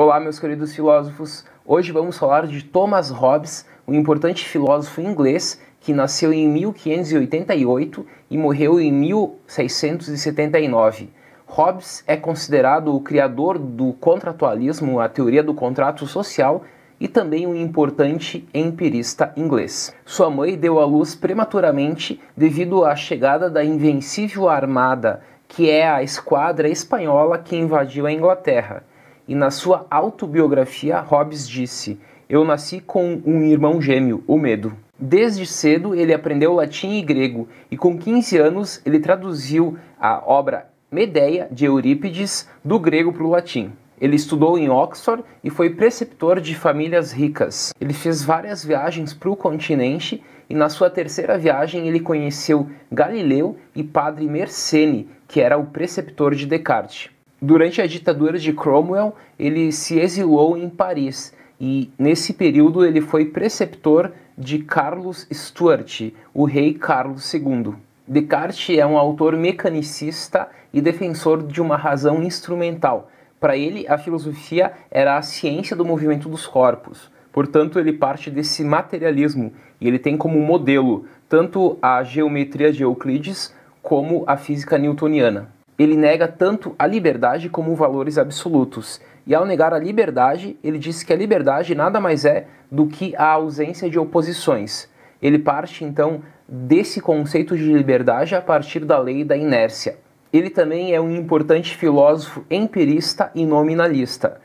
Olá, meus queridos filósofos. Hoje vamos falar de Thomas Hobbes, um importante filósofo inglês que nasceu em 1588 e morreu em 1679. Hobbes é considerado o criador do contratualismo, a teoria do contrato social, e também um importante empirista inglês. Sua mãe deu à luz prematuramente devido à chegada da invencível armada, que é a esquadra espanhola que invadiu a Inglaterra e na sua autobiografia, Hobbes disse: Eu nasci com um irmão gêmeo, o medo. Desde cedo ele aprendeu latim e grego e com 15 anos ele traduziu a obra Medeia de Eurípides do grego para o latim. Ele estudou em Oxford e foi preceptor de famílias ricas. Ele fez várias viagens para o continente e na sua terceira viagem ele conheceu Galileu e Padre Mersenne, que era o preceptor de Descartes. Durante a ditadura de Cromwell, ele se exilou em Paris e, nesse período, ele foi preceptor de Carlos Stuart, o rei Carlos II. Descartes é um autor mecanicista e defensor de uma razão instrumental. Para ele, a filosofia era a ciência do movimento dos corpos. Portanto, ele parte desse materialismo e ele tem como modelo tanto a geometria de Euclides como a física newtoniana ele nega tanto a liberdade como valores absolutos. E ao negar a liberdade, ele diz que a liberdade nada mais é do que a ausência de oposições. Ele parte então desse conceito de liberdade a partir da lei da inércia. Ele também é um importante filósofo empirista e nominalista.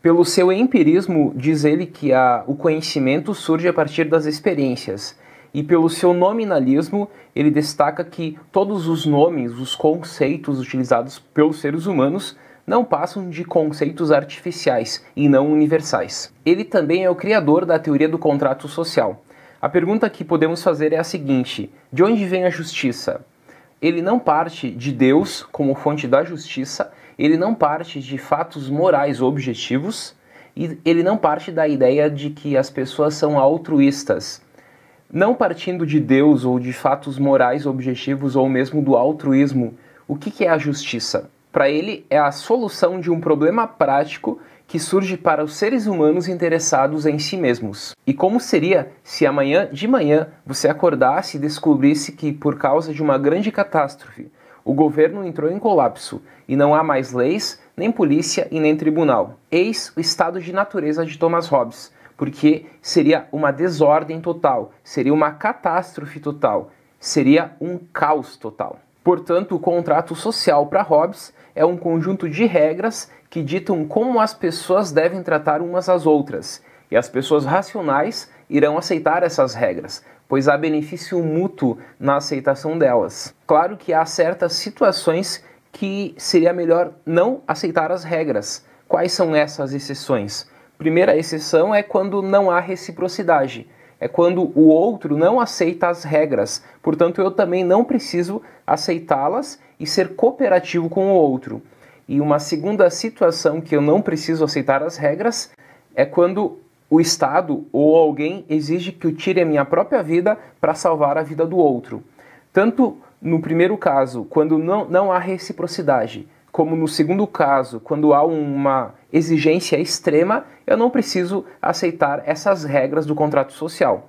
Pelo seu empirismo, diz ele que a, o conhecimento surge a partir das experiências e pelo seu nominalismo, ele destaca que todos os nomes, os conceitos utilizados pelos seres humanos não passam de conceitos artificiais e não universais. Ele também é o criador da teoria do contrato social. A pergunta que podemos fazer é a seguinte: de onde vem a justiça? Ele não parte de Deus como fonte da justiça, ele não parte de fatos morais objetivos, e ele não parte da ideia de que as pessoas são altruístas não partindo de Deus ou de fatos morais objetivos ou mesmo do altruísmo, o que, que é a justiça? Para ele, é a solução de um problema prático que surge para os seres humanos interessados em si mesmos. E como seria se amanhã de manhã você acordasse e descobrisse que, por causa de uma grande catástrofe, o governo entrou em colapso e não há mais leis, nem polícia e nem tribunal? Eis o estado de natureza de Thomas Hobbes porque seria uma desordem total, seria uma catástrofe total, seria um caos total. Portanto, o contrato social para Hobbes é um conjunto de regras que ditam como as pessoas devem tratar umas às outras, e as pessoas racionais irão aceitar essas regras, pois há benefício mútuo na aceitação delas. Claro que há certas situações que seria melhor não aceitar as regras. Quais são essas exceções? Primeira exceção é quando não há reciprocidade. É quando o outro não aceita as regras, portanto eu também não preciso aceitá-las e ser cooperativo com o outro. E uma segunda situação que eu não preciso aceitar as regras é quando o Estado ou alguém exige que eu tire a minha própria vida para salvar a vida do outro. Tanto no primeiro caso, quando não, não há reciprocidade, como no segundo caso, quando há uma exigência extrema, eu não preciso aceitar essas regras do contrato social.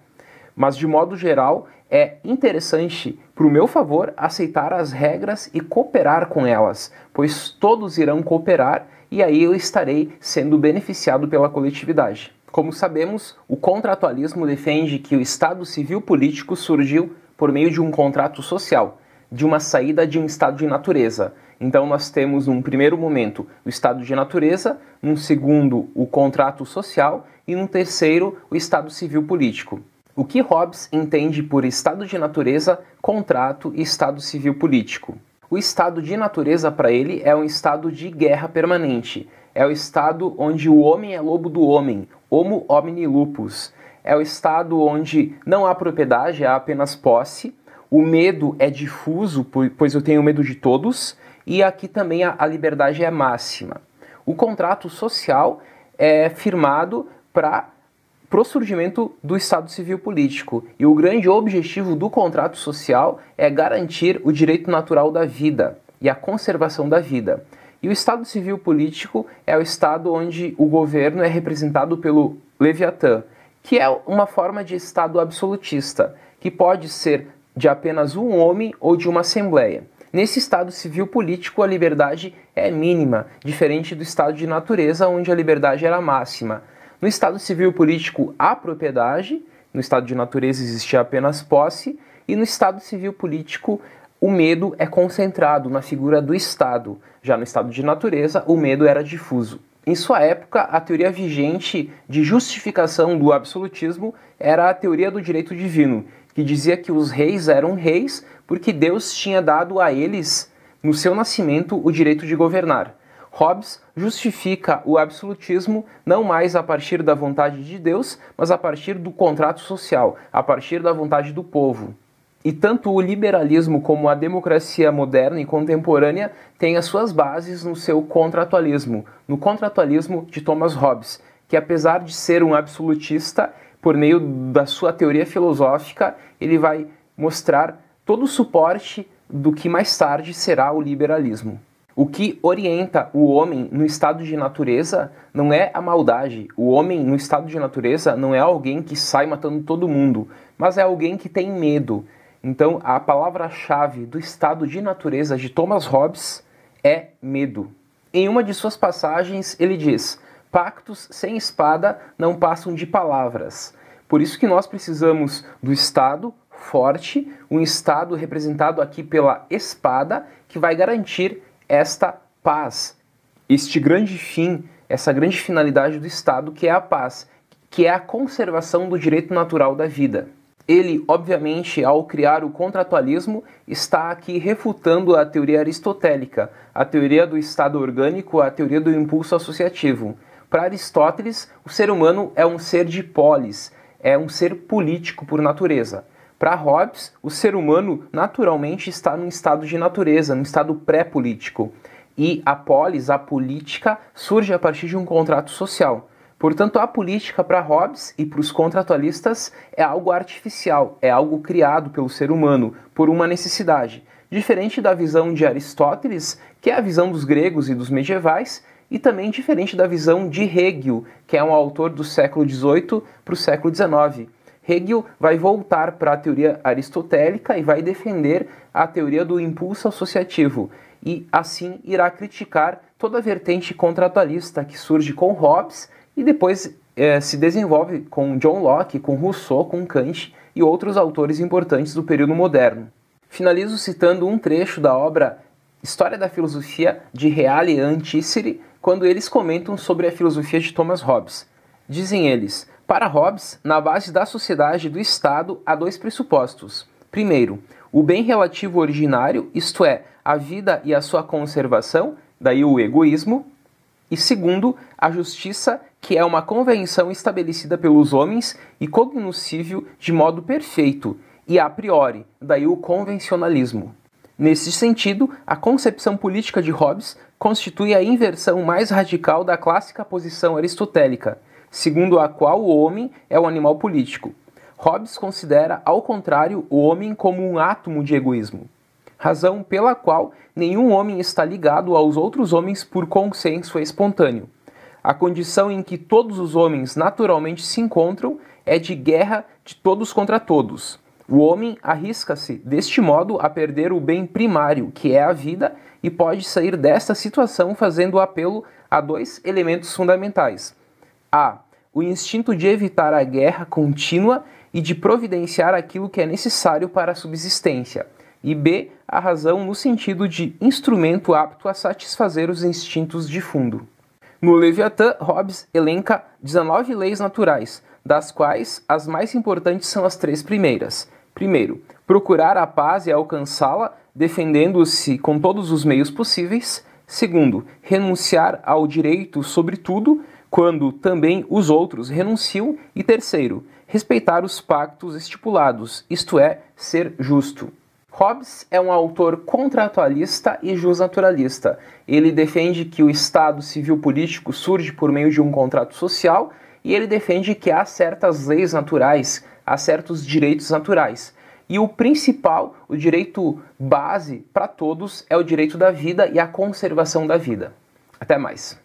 Mas de modo geral, é interessante, para o meu favor, aceitar as regras e cooperar com elas, pois todos irão cooperar e aí eu estarei sendo beneficiado pela coletividade. Como sabemos, o contratualismo defende que o Estado civil político surgiu por meio de um contrato social, de uma saída de um estado de natureza, então nós temos num primeiro momento o estado de natureza, num segundo o contrato social e num terceiro o estado civil político. O que Hobbes entende por estado de natureza, contrato e estado civil político? O estado de natureza para ele é um estado de guerra permanente. É o estado onde o homem é lobo do homem, homo homini lupus. É o estado onde não há propriedade, há apenas posse. O medo é difuso, pois eu tenho medo de todos e aqui também a, a liberdade é máxima. O contrato social é firmado para o surgimento do Estado civil político. E o grande objetivo do contrato social é garantir o direito natural da vida e a conservação da vida. E o Estado civil político é o Estado onde o governo é representado pelo Leviatã, que é uma forma de Estado absolutista, que pode ser de apenas um homem ou de uma assembleia. Nesse estado civil político, a liberdade é mínima, diferente do estado de natureza, onde a liberdade era máxima. No estado civil político, há propriedade, no estado de natureza existia apenas posse, e no estado civil político, o medo é concentrado na figura do Estado. Já no estado de natureza, o medo era difuso. Em sua época, a teoria vigente de justificação do absolutismo era a teoria do direito divino, que dizia que os reis eram reis porque Deus tinha dado a eles, no seu nascimento, o direito de governar. Hobbes justifica o absolutismo não mais a partir da vontade de Deus, mas a partir do contrato social, a partir da vontade do povo. E tanto o liberalismo como a democracia moderna e contemporânea têm as suas bases no seu contratualismo, no contratualismo de Thomas Hobbes, que apesar de ser um absolutista, por meio da sua teoria filosófica, ele vai mostrar todo o suporte do que mais tarde será o liberalismo. O que orienta o homem no estado de natureza não é a maldade. O homem no estado de natureza não é alguém que sai matando todo mundo, mas é alguém que tem medo. Então, a palavra-chave do estado de natureza de Thomas Hobbes é medo. Em uma de suas passagens, ele diz: Pactos sem espada não passam de palavras. Por isso que nós precisamos do Estado forte, um Estado representado aqui pela espada, que vai garantir esta paz, este grande fim, essa grande finalidade do Estado, que é a paz, que é a conservação do direito natural da vida. Ele, obviamente, ao criar o contratualismo, está aqui refutando a teoria aristotélica, a teoria do Estado orgânico, a teoria do impulso associativo. Para Aristóteles, o ser humano é um ser de polis, é um ser político por natureza. Para Hobbes, o ser humano naturalmente está num estado de natureza, num estado pré-político. E a polis, a política, surge a partir de um contrato social. Portanto, a política para Hobbes e para os contratualistas é algo artificial, é algo criado pelo ser humano por uma necessidade. Diferente da visão de Aristóteles, que é a visão dos gregos e dos medievais, e também diferente da visão de Hegel, que é um autor do século XVIII para o século XIX. Hegel vai voltar para a teoria aristotélica e vai defender a teoria do impulso associativo, e assim irá criticar toda a vertente contratualista que surge com Hobbes e depois eh, se desenvolve com John Locke, com Rousseau, com Kant e outros autores importantes do período moderno. Finalizo citando um trecho da obra História da Filosofia de Reale Anticere, quando eles comentam sobre a filosofia de Thomas Hobbes. Dizem eles: para Hobbes, na base da sociedade e do Estado há dois pressupostos. Primeiro, o bem relativo originário, isto é, a vida e a sua conservação, daí o egoísmo. E segundo, a justiça, que é uma convenção estabelecida pelos homens e cognoscível de modo perfeito e a priori, daí o convencionalismo. Nesse sentido, a concepção política de Hobbes constitui a inversão mais radical da clássica posição aristotélica, segundo a qual o homem é o um animal político. Hobbes considera, ao contrário, o homem como um átomo de egoísmo, razão pela qual nenhum homem está ligado aos outros homens por consenso espontâneo. A condição em que todos os homens naturalmente se encontram é de guerra de todos contra todos, o homem arrisca-se, deste modo, a perder o bem primário, que é a vida, e pode sair desta situação fazendo apelo a dois elementos fundamentais: a. O instinto de evitar a guerra contínua e de providenciar aquilo que é necessário para a subsistência, e b. A razão no sentido de instrumento apto a satisfazer os instintos de fundo. No Leviatã, Hobbes elenca 19 leis naturais, das quais as mais importantes são as três primeiras: Primeiro, procurar a paz e alcançá-la, defendendo-se com todos os meios possíveis. Segundo, renunciar ao direito sobre tudo, quando também os outros renunciam. E terceiro, respeitar os pactos estipulados, isto é, ser justo. Hobbes é um autor contratualista e jusnaturalista. Ele defende que o Estado civil político surge por meio de um contrato social e ele defende que há certas leis naturais, há certos direitos naturais. E o principal, o direito base para todos é o direito da vida e a conservação da vida. Até mais.